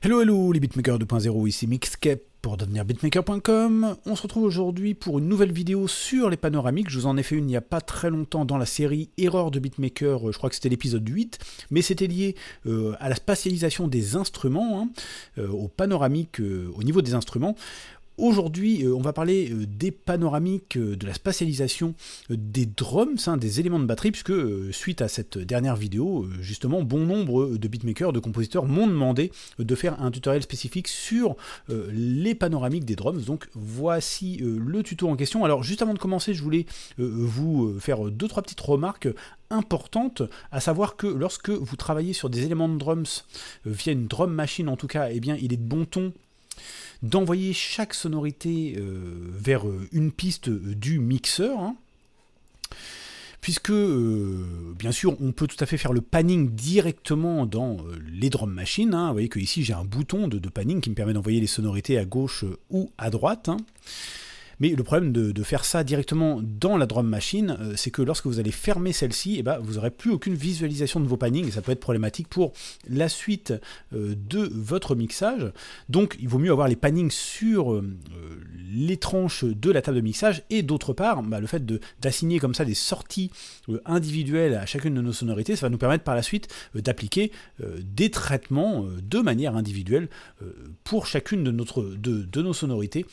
Hello hello les beatmakers 2.0, ici Mixcape pour devenir beatmaker.com. On se retrouve aujourd'hui pour une nouvelle vidéo sur les panoramiques. Je vous en ai fait une il n'y a pas très longtemps dans la série Erreur de beatmaker, euh, je crois que c'était l'épisode 8, mais c'était lié euh, à la spatialisation des instruments, hein, euh, aux panoramiques au niveau des instruments. Aujourd'hui, euh, on va parler euh, des panoramiques, euh, de la spatialisation des drums, hein, des éléments de batterie, puisque suite à cette dernière vidéo, justement, bon nombre de beatmakers, de compositeurs m'ont demandé de faire un tutoriel spécifique sur les panoramiques des drums. Donc voici le tuto en question. Alors juste avant de commencer, je voulais vous faire deux trois petites remarques importantes à savoir que lorsque vous travaillez sur des éléments de drums via une drum machine en tout cas, eh bien il est de bon ton d'envoyer chaque sonorité euh, vers euh, une piste euh, du mixeur. Hein. puisque, bien sûr, on peut tout à fait faire le panning directement dans les drum machines. Hein. vous voyez que ici j'ai un bouton de, panning qui me permet d'envoyer les sonorités à gauche ou à droite. Hein. Mais le problème de, faire ça directement dans la drum machine, euh, c'est que lorsque vous allez fermer celle-ci, eh ben, vous n'aurez plus aucune visualisation de vos pannings, et ça peut être problématique pour la suite euh, de votre mixage. Donc il vaut mieux avoir les pannings sur euh, les tranches de la table de mixage, et d'autre part, bah, le fait d'assigner comme ça des sorties individuelles à chacune de nos sonorités, ça va nous permettre par la suite d'appliquer des traitements de manière individuelle pour chacune de, notre, de, de nos sonorités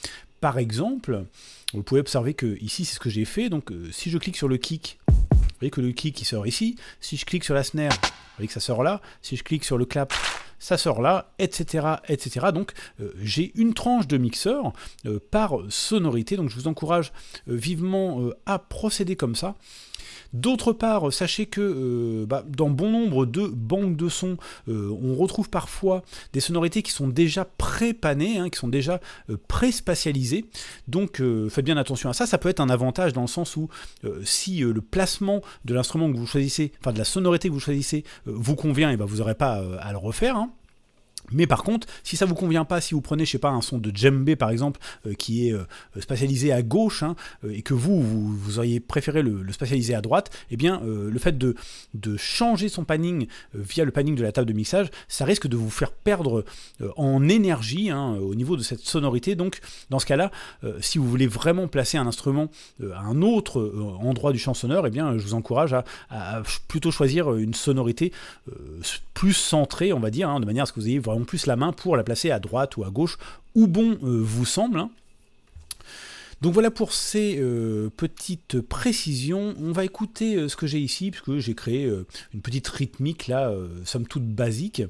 par exemple, vous pouvez observer que ici, c'est ce que j'ai fait. Donc, euh, si je clique sur le kick, vous voyez que le kick sort ici. Si je clique sur la snare, vous voyez que ça sort là. Si je clique sur le clap, ça sort là, etc. etc. Donc euh, j'ai une tranche de mixeur euh, par sonorité, donc je vous encourage vivement à procéder comme ça. D'autre part, sachez que euh, bah, dans bon nombre de banques de sons, euh, on retrouve parfois des sonorités qui sont déjà pré hein, qui sont déjà euh, pré-spatialisées. Donc faites bien attention à ça. Ça peut être un avantage dans le sens où si le placement de l'instrument que vous choisissez, enfin de la sonorité que vous choisissez, vous convient, et eh bah, ben, vous n'aurez pas à le refaire. Hein. Mais par contre, si ça vous convient pas, si vous prenez, je sais pas, un son de djembé par exemple, euh, qui est euh, euh, spatialisé à gauche, hein, et que vous, vous, auriez préféré le, spatialiser à droite, eh bien, le fait de, de changer son panning via le panning de la table de mixage, ça risque de vous faire perdre en énergie hein, au niveau de cette sonorité. Donc, dans ce cas-là, si vous voulez vraiment placer un instrument à un autre endroit du champ sonore, eh bien, je vous encourage à, plutôt choisir une sonorité plus centrée, on va dire, hein, de manière à ce que vous ayez vraiment en plus la main pour la placer à droite ou à gauche, où bon euh, vous semble. Hein. Donc voilà pour ces euh, petites précisions. On va écouter euh, ce que j'ai ici, puisque j'ai créé une petite rythmique là, somme toute basique,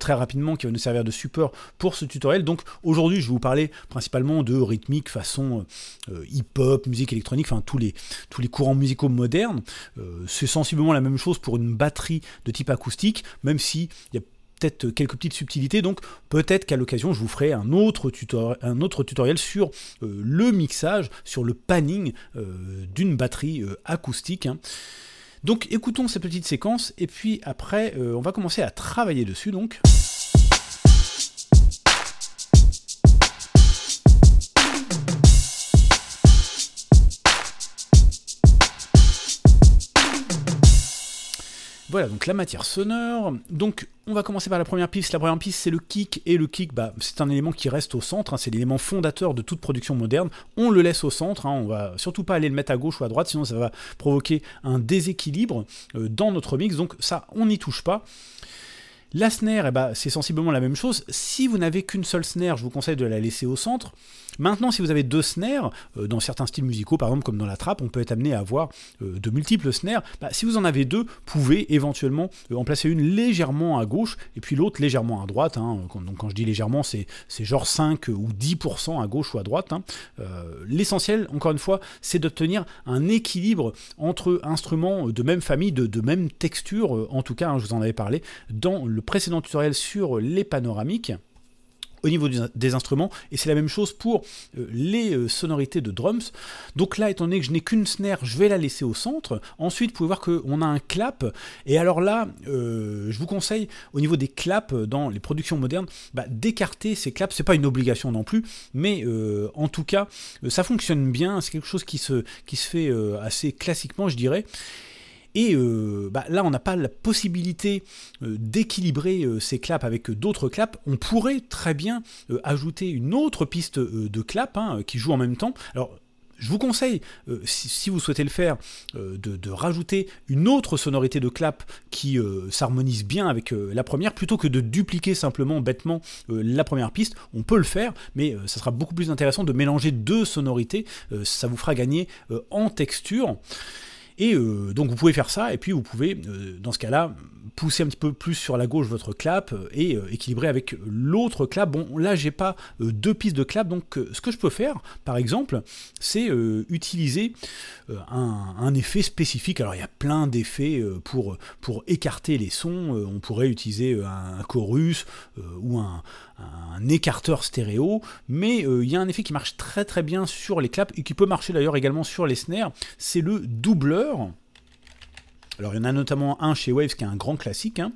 très rapidement, qui va nous servir de support pour ce tutoriel. Donc aujourd'hui, je vais vous parler principalement de rythmique façon hip-hop, musique électronique, enfin tous les, tous les courants musicaux modernes. C'est sensiblement la même chose pour une batterie de type acoustique, même si il y a peut-être quelques petites subtilités, donc peut-être qu'à l'occasion je vous ferai un autre, tutoriel sur euh, le mixage, sur le panning euh, d'une batterie euh, acoustique. Hein. Donc écoutons cette petite séquence et puis après on va commencer à travailler dessus donc. voilà, donc la matière sonore. Donc on va commencer par la première piste. La première piste, c'est le kick. Et le kick, bah, c'est un élément qui reste au centre. Hein. c'est l'élément fondateur de toute production moderne. On le laisse au centre. Hein. on va surtout pas aller le mettre à gauche ou à droite, sinon ça va provoquer un déséquilibre euh, dans notre mix. Donc ça, on n'y touche pas. La snare, eh ben, c'est sensiblement la même chose. Si vous n'avez qu'une seule snare, je vous conseille de la laisser au centre. Maintenant, si vous avez deux snares, e euh, dans certains styles musicaux, par exemple comme dans la trappe, on peut être amené à avoir euh, de multiples snares. E bah, si vous en avez deux, pouvez éventuellement euh, en placer une légèrement à gauche et puis l'autre légèrement à droite. Hein. Quand, donc quand je dis légèrement, c'est genre 5 ou 10% à gauche ou à droite. Hein. L'essentiel, encore une fois, c'est d'obtenir un équilibre entre instruments de même famille, de, même texture, en tout cas, hein, je vous en avais parlé, dans le le précédent tutoriel sur les panoramiques au niveau des instruments, et c'est la même chose pour euh, les euh, sonorités de drums. Donc là, étant donné que je n'ai qu'une snare, je vais la laisser au centre. Ensuite, vous pouvez voir qu'on a un clap, et alors là, euh, je vous conseille, au niveau des claps dans les productions modernes, bah, d'écarter ces claps, c'est pas une obligation non plus, mais en tout cas, ça fonctionne bien, c'est quelque chose qui se, qui se fait assez classiquement, je dirais. Et euh, bah, là, on n'a pas la possibilité euh, d'équilibrer euh, ces claps avec d'autres claps. On pourrait très bien ajouter une autre piste de clap hein, qui joue en même temps. Alors, je vous conseille, si, vous souhaitez le faire, de, rajouter une autre sonorité de clap qui s'harmonise bien avec la première, plutôt que de dupliquer simplement bêtement la première piste. On peut le faire, mais ça sera beaucoup plus intéressant de mélanger deux sonorités. ça vous fera gagner en texture. Et euh, donc vous pouvez faire ça, et puis vous pouvez, euh, dans ce cas-là, pousser un petit peu plus sur la gauche votre clap euh, et euh, équilibrer avec l'autre clap. Bon, là, j'ai pas euh, deux pistes de clap, donc ce que je peux faire, par exemple, c'est utiliser un, effet spécifique. Alors, il y a plein d'effets pour, pour écarter les sons. on pourrait utiliser un, chorus ou un, un, écarteur stéréo, mais il y a un effet qui marche très très bien sur les claps et qui peut marcher d'ailleurs également sur les snares. C'est le doubleur. Alors il y en a notamment un chez Waves qui est un grand classique. Hein.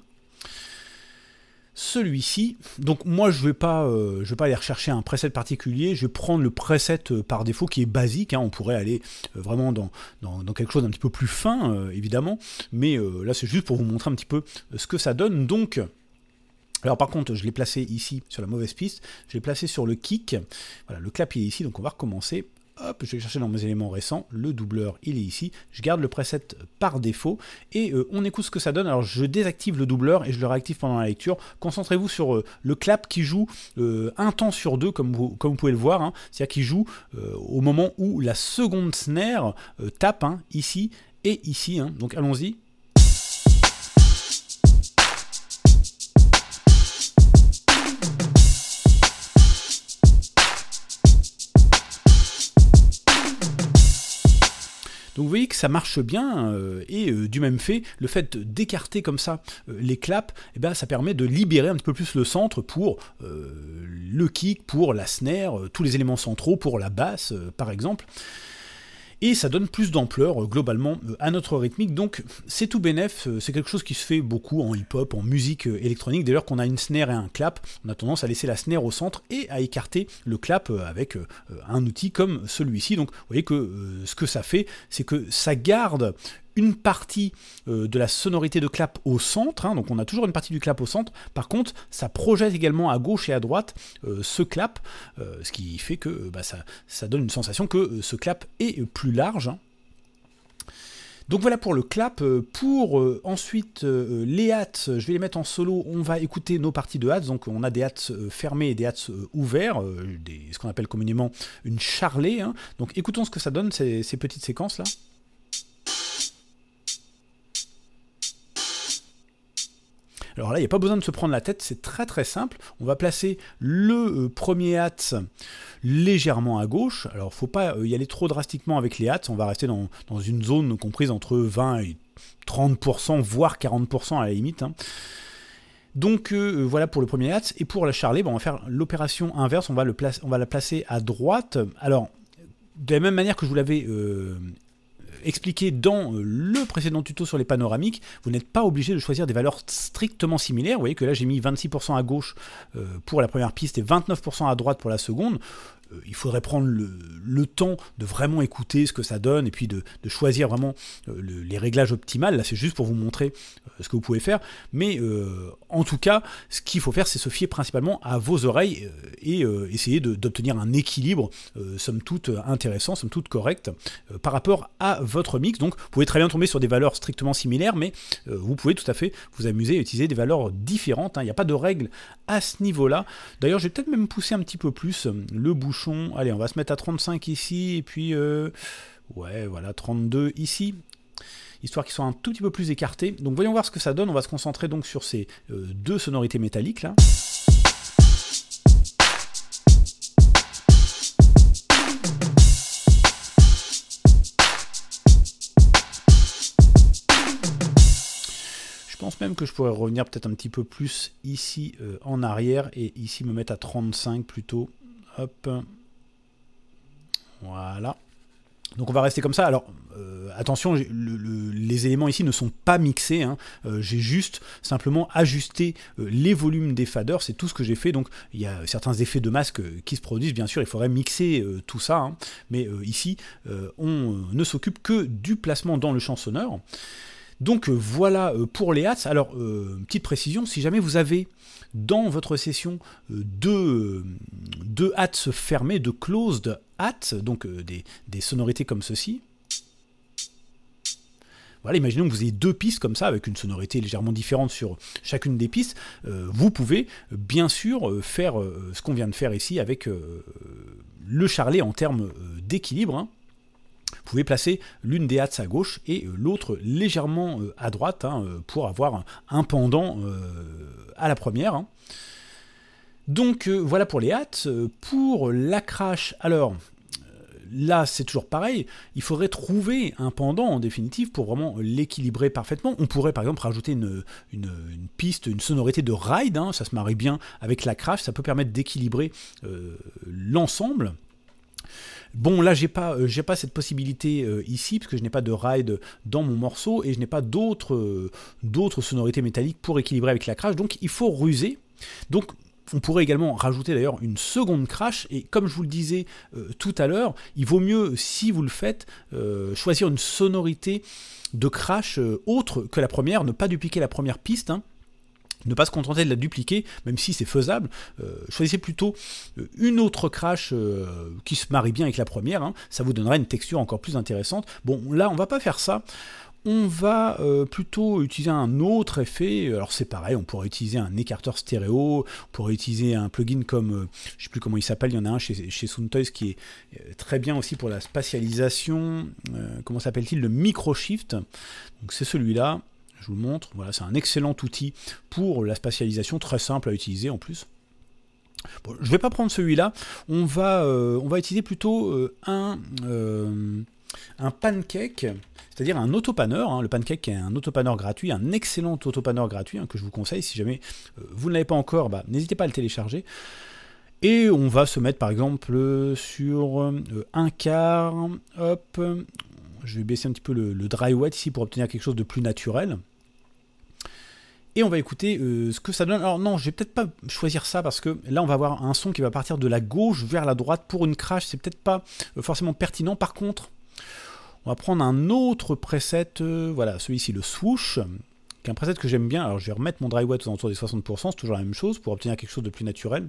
Celui-ci, donc moi je vais pas, euh, vais pas aller rechercher un preset particulier, je vais prendre le preset euh, par défaut qui est basique. Hein. On pourrait aller euh, vraiment dans, quelque chose d'un petit peu plus fin, évidemment, mais là c'est juste pour vous montrer un petit peu ce que ça donne. Donc alors par contre, je l'ai placé ici sur la mauvaise piste, je l'ai placé sur le kick. Voilà, le est ici, donc on va recommencer hop, je vais chercher dans mes éléments récents, le doubleur, il est ici, je garde le preset par défaut, et euh, on écoute ce que ça donne, alors je désactive le doubleur et je le réactive pendant la lecture, concentrez-vous sur euh, le clap qui joue euh, un temps sur deux, comme vous, pouvez le voir, hein. c'est-à-dire qu'il joue au moment où la seconde snare tape, hein, ici, et ici, hein. donc allons-y, Donc vous voyez que ça marche bien, euh, et euh, du même fait, le fait d'écarter comme ça euh, les claps, eh ben, ça permet de libérer un petit peu plus le centre pour le kick, pour la snare, tous les éléments centraux, pour la basse par exemple et ça donne plus d'ampleur euh, globalement euh, à notre rythmique. Donc c'est tout bénef, euh, c'est quelque chose qui se fait beaucoup en hip-hop, en musique électronique. Dès lors qu'on a une snare et un clap, on a tendance à laisser la snare au centre et à écarter le clap avec un outil comme celui-ci. Donc vous voyez que ce que ça fait, c'est que ça garde une partie euh, de la sonorité de clap au centre, hein, donc on a toujours une partie du clap au centre, par contre ça projette également à gauche et à droite euh, ce clap, euh, ce qui fait que bah, ça, donne une sensation que ce clap est plus large. Hein. Donc voilà pour le clap. Pour ensuite les hats, je vais les mettre en solo. On va écouter nos parties de hats. Donc on a des hats fermés et des hats ouverts, ce qu'on appelle communément une charlée. Hein. Donc écoutons ce que ça donne ces petites séquences là. Alors là, il n'y a pas besoin de se prendre la tête, c'est très très simple. On va placer le euh, premier hatz légèrement à gauche. Alors il faut pas euh, y aller trop drastiquement avec les hats. on va rester dans, une zone comprise entre 20 et 30%, voire 40% à la limite. Hein. Donc euh, voilà pour le premier hatz, Et pour la charlet, on va faire l'opération inverse, on va, la placer à droite. Alors, de la même manière que je vous l'avais expliqué dans euh, le précédent tuto sur les panoramiques, vous n'êtes pas obligé de choisir des valeurs strictement similaires. Vous voyez que là j'ai mis 26% à gauche euh, pour la première piste et 29% à droite pour la seconde. Euh, il faudrait prendre le, temps de vraiment écouter ce que ça donne et puis de, choisir vraiment euh, les réglages optimales. Là, c'est juste pour vous montrer euh, ce que vous pouvez faire. Mais en tout cas, ce qu'il faut faire, c'est se fier principalement à vos oreilles et essayer d'obtenir un équilibre, somme toute intéressant, somme toute correct, par rapport à votre mix. Donc, vous pouvez très bien tomber sur des valeurs strictement similaires, mais vous pouvez tout à fait vous amuser et utiliser des valeurs différentes. Hein. Il n'y a pas de règles à ce niveau-là. D'ailleurs, je vais peut-être même pousser un petit peu plus le bouchon Allez, on va se mettre à 35 ici, et puis, euh, ouais, voilà, 32 ici histoire qu'ils soient un tout petit peu plus écartés. Donc voyons voir ce que ça donne, on va se concentrer donc sur ces euh, deux sonorités métalliques là. Je pense même que je pourrais revenir peut-être un petit peu plus ici euh, en arrière et ici me mettre à 35 plutôt. Hop. Voilà. Donc on va rester comme ça. Alors euh, attention, les éléments ici ne sont pas mixés. Hein. Euh, j'ai juste simplement ajusté euh, les volumes des faders. C'est tout ce que j'ai fait. Donc il y a certains effets de masque qui se produisent. Bien sûr, il faudrait mixer tout ça. Hein. Mais ici, on ne s'occupe que du placement dans le chansonneur. Donc voilà pour les hats. Alors petite précision, si jamais vous avez dans votre session de, euh, de euh, hats fermés, de closed hats, donc euh, des, sonorités comme ceci, voilà, imaginons que vous ayez deux pistes comme ça, avec une sonorité légèrement différente sur chacune des pistes, vous pouvez bien sûr faire ce qu'on vient de faire ici avec le charlet en termes d'équilibre. Hein. Vous pouvez placer l'une des hats à gauche et euh, l'autre légèrement euh, à droite hein, euh, pour avoir un pendant à la première. Hein. Donc voilà pour les hats. Pour la crash, alors là c'est toujours pareil, il faudrait trouver un pendant en définitive pour vraiment l'équilibrer parfaitement. On pourrait par exemple rajouter une, piste, une sonorité de ride, hein. ça se marie bien avec la crash, ça peut permettre d'équilibrer l'ensemble. Bon, là, j'ai pas, euh, j'ai pas cette possibilité euh, ici, parce que je n'ai pas de ride dans mon morceau, et je n'ai pas euh, d'autres sonorités métalliques pour équilibrer avec la crash, donc il faut ruser. Donc, on pourrait également rajouter d'ailleurs une seconde crash, et comme je vous le disais tout à l'heure, il vaut mieux, si vous le faites, choisir une sonorité de crash autre que la première, ne pas dupliquer la première piste, hein ne pas se contenter de la dupliquer, même si c'est faisable. Euh, choisissez plutôt euh, une autre crash euh, qui se marie bien avec la première. Hein. Ça vous donnera une texture encore plus intéressante. Bon, là, on va pas faire ça. On va plutôt utiliser un autre effet. Alors c'est pareil, on pourrait utiliser un écarteur stéréo, on pourrait utiliser un plugin comme, je ne sais plus comment il s'appelle, il y en a un chez, chez Soundtoys qui est très bien aussi pour la spatialisation. comment s'appelle-t-il Le micro shift. Donc c'est celui-là. Je vous le montre. Voilà, c'est un excellent outil pour la spatialisation, très simple à utiliser en plus. je ne vais pas prendre celui-là. On, va, euh, on va utiliser plutôt euh, euh, un, pancake, c'est-à-dire un autopanner. Hein. Le pancake est un autopanneur gratuit, un excellent autopanneur gratuit hein, que je vous conseille. Si jamais vous ne l'avez pas encore, bah, n'hésitez pas à le télécharger. Et on va se mettre par exemple sur un quart. Hop, je vais baisser un petit peu le, le dry wet ici pour obtenir quelque chose de plus naturel. Et on va écouter euh, ce que ça donne. Alors non, je vais peut-être pas choisir ça parce que là on va avoir un son qui va partir de la gauche vers la droite pour une crash, c'est peut-être pas euh, forcément pertinent. Par contre, on va prendre un autre preset, euh, voilà, celui-ci, le swoosh, qui est un preset que j'aime bien. Alors je vais remettre mon dry wet aux alentours des 60%, c'est toujours la même chose, pour obtenir quelque chose de plus naturel.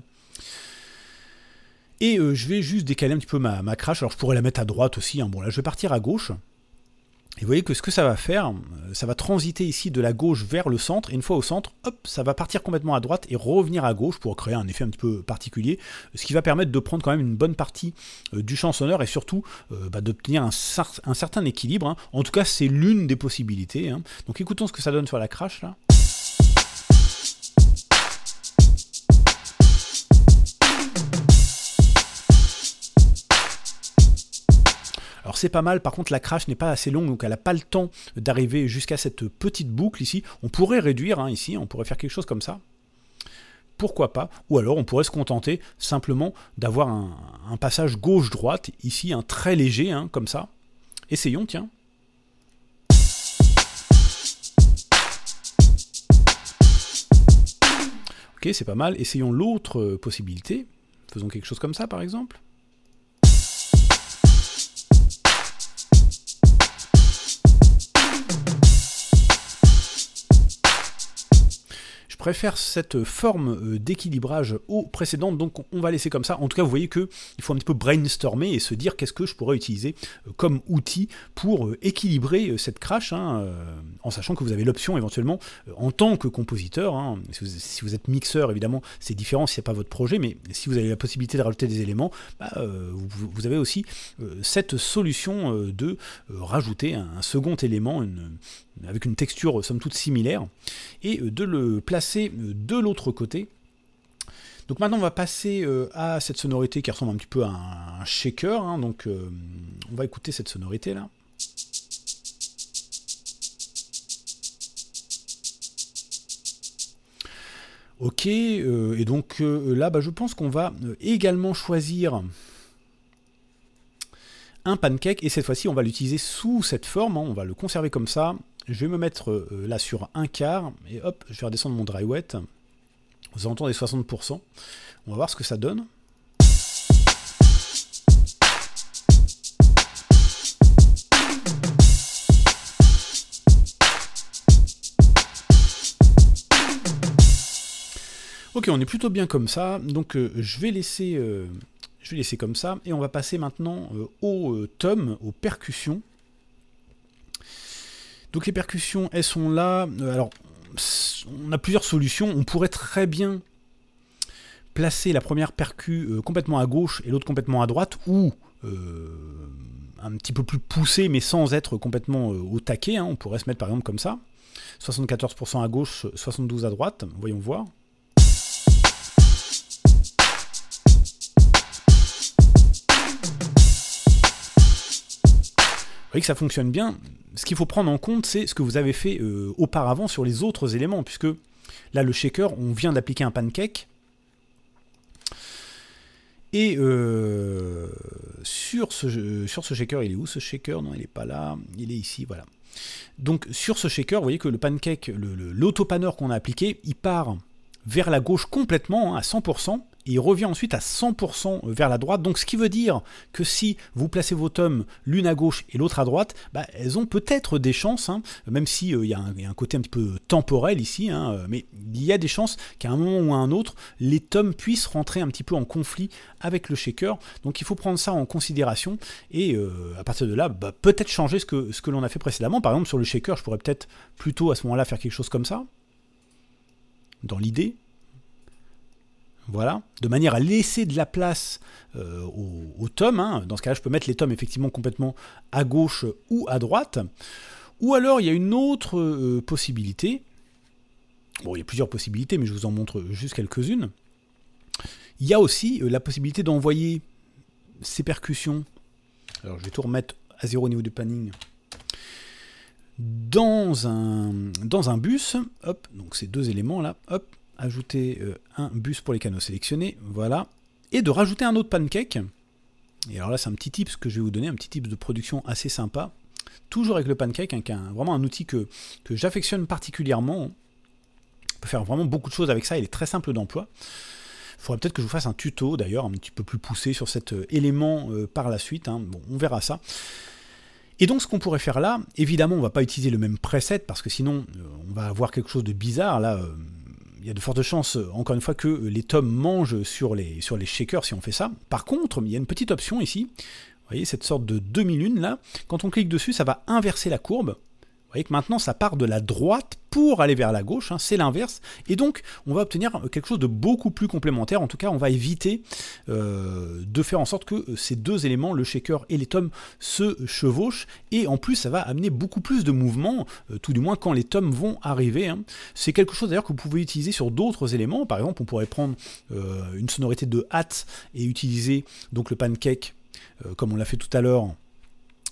Et je vais juste décaler un petit peu ma, crash. Alors je pourrais la mettre à droite aussi, hein. bon là je vais partir à gauche. Et vous voyez que ce que ça va faire, euh, ça va transiter ici de la gauche vers le centre, et une fois au centre, hop, ça va partir complètement à droite et revenir à gauche pour créer un effet un petit peu particulier, ce qui va permettre de prendre quand même une bonne partie euh, du chansonneur et surtout euh, bah, d'obtenir un, certain équilibre. Hein. En tout cas, c'est l'une des possibilités. Hein. Donc écoutons ce que ça donne sur la crash là. Alors c'est pas mal, par contre la crash n'est pas assez longue, donc elle n'a pas le temps d'arriver jusqu'à cette petite boucle ici. On pourrait réduire hein, ici, on pourrait faire quelque chose comme ça. Pourquoi pas Ou alors on pourrait se contenter simplement d'avoir un, passage gauche-droite, ici un très léger, hein, comme ça. Essayons, tiens. Ok, c'est pas mal. Essayons l'autre euh, possibilité. Faisons quelque chose comme ça, par exemple. préfère cette forme euh, d'équilibrage aux précédentes, donc on va laisser comme ça. En tout cas, vous voyez que il faut un petit peu brainstormer et se dire qu'est-ce que je pourrais utiliser euh, comme outil pour euh, équilibrer cette crash, hein, en sachant que vous avez l'option éventuellement en tant que compositeur, hein. si, vous, êtes mixeur évidemment c'est différent si c'est pas votre projet, mais si vous avez la possibilité de rajouter des éléments, bah, vous, avez aussi cette solution de rajouter un, un second élément, une, avec une texture euh, somme toute similaire, et euh, de le placer euh, de l'autre côté. Donc maintenant on va passer à cette sonorité qui ressemble un petit peu à un shaker, hein. donc on va écouter cette sonorité là. Ok, et donc là, bah, je pense qu'on va également choisir un pancake, et cette fois-ci, on va l'utiliser sous cette forme, hein. on va le conserver comme ça, je vais me mettre euh, là sur un quart, et hop, je vais redescendre mon dry wet aux des 60%. On va voir ce que ça donne. Ok, on est plutôt bien comme ça, donc euh, je, vais laisser, euh, je vais laisser comme ça, et on va passer maintenant au tome aux percussions. Donc les percussions, elles sont là. Euh, alors, on a plusieurs solutions. On pourrait très bien placer la première percu euh, complètement à gauche et l'autre complètement à droite, ou euh, un petit peu plus poussée mais sans être complètement au taquet. Hein. On pourrait se mettre par exemple comme ça. 74% à gauche, 72% à droite. Voyons voir. Vous voyez que ça fonctionne bien ce qu'il faut prendre en compte, c'est ce que vous avez fait euh, auparavant sur les autres éléments, puisque là, le shaker, on vient d'appliquer un pancake. Et euh, sur, ce, euh, sur ce shaker, il est où ce shaker Non, il n'est pas là, il est ici, voilà. Donc sur ce shaker, vous voyez que le pancake, l'autopanner qu'on a appliqué, il part vers la gauche complètement, hein, à 100%, il revient ensuite à 100% vers la droite. Donc ce qui veut dire que si vous placez vos tomes l'une à gauche et l'autre à droite, bah, elles ont peut-être des chances, hein, même s'il euh, y, a un côté un petit peu temporel ici, hein, euh, mais il y a des chances qu'à un moment ou à un autre, les tomes puissent rentrer un petit peu en conflit avec le shaker. Donc il faut prendre ça en considération et euh, à partir de là, bah, peut-être changer ce que, ce que l'on a fait précédemment. Par exemple sur le shaker, je pourrais peut-être plutôt à ce moment-là faire quelque chose comme ça, dans l'idée. Voilà, de manière à laisser de la place euh, aux, tomes. Hein. Dans ce cas-là, je peux mettre les tomes effectivement complètement à gauche ou à droite. Ou alors, il y a une autre euh, possibilité. Bon, il y a plusieurs possibilités, mais je vous en montre juste quelques-unes. Il y a aussi euh, la possibilité d'envoyer ces percussions. Alors, je vais tout remettre à zéro au niveau du panning. Dans un, dans un bus, hop, donc ces deux éléments là, hop, ajouter euh, un bus pour les canaux sélectionnés, voilà, et de rajouter un autre pancake. Et alors là, c'est un petit tips que je vais vous donner, un petit tips de production assez sympa. Toujours avec le pancake, hein, vraiment un outil que, j'affectionne particulièrement. On peut faire vraiment beaucoup de choses avec ça, il est très simple d'emploi. Il faudrait peut-être que je vous fasse un tuto d'ailleurs, un petit peu plus poussé sur cet euh, élément euh, par la suite. Hein. on verra ça. Et donc ce qu'on pourrait faire là, évidemment on ne va pas utiliser le même preset parce que sinon on va avoir quelque chose de bizarre là il y a de fortes chances, euh, encore une fois, que euh, les tomes mangent sur les, sur les shakers si on fait ça. Par contre, il y a une petite option ici, vous voyez cette sorte de demi-lune là, quand on clique dessus, ça va inverser la courbe, voyez que maintenant, ça part de la droite pour aller vers la gauche, hein, c'est l'inverse. Et donc, on va obtenir quelque chose de beaucoup plus complémentaire. En tout cas, on va éviter euh, de faire en sorte que euh, ces deux éléments, le shaker et les tomes, se chevauchent. Et en plus, ça va amener beaucoup plus de mouvement, euh, tout du moins quand les tomes vont arriver. Hein. C'est quelque chose d'ailleurs que vous pouvez utiliser sur d'autres éléments. Par exemple, on pourrait prendre une sonorité de hâte et utiliser donc le pancake, comme on l'a fait tout à l'heure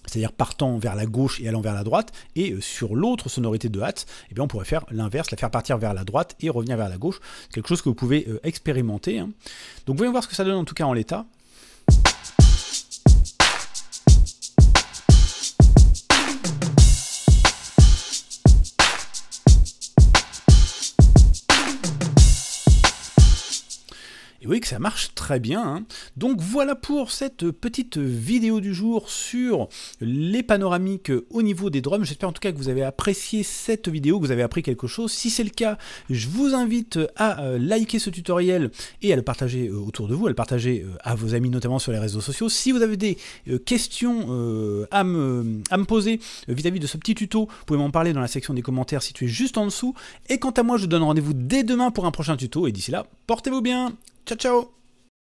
c'est-à-dire partant vers la gauche et allant vers la droite, et euh, sur l'autre sonorité de hâte, eh bien on pourrait faire l'inverse, la faire partir vers la droite et revenir vers la gauche, quelque chose que vous pouvez euh, expérimenter. Hein. Donc voyons voir ce que ça donne en tout cas en l'état. Et oui que ça marche très bien. Hein. Donc voilà pour cette petite vidéo du jour sur les panoramiques au niveau des drums. J'espère en tout cas que vous avez apprécié cette vidéo, que vous avez appris quelque chose. Si c'est le cas, je vous invite à euh, liker ce tutoriel et à le partager euh, autour de vous, à le partager euh, à vos amis notamment sur les réseaux sociaux. Si vous avez des questions à me, poser vis-à-vis de ce petit tuto, vous pouvez m'en parler dans la section des commentaires située juste en dessous. Et quant à moi, je donne rendez-vous dès demain pour un prochain tuto. Et d'ici là, portez-vous bien Ciao ciao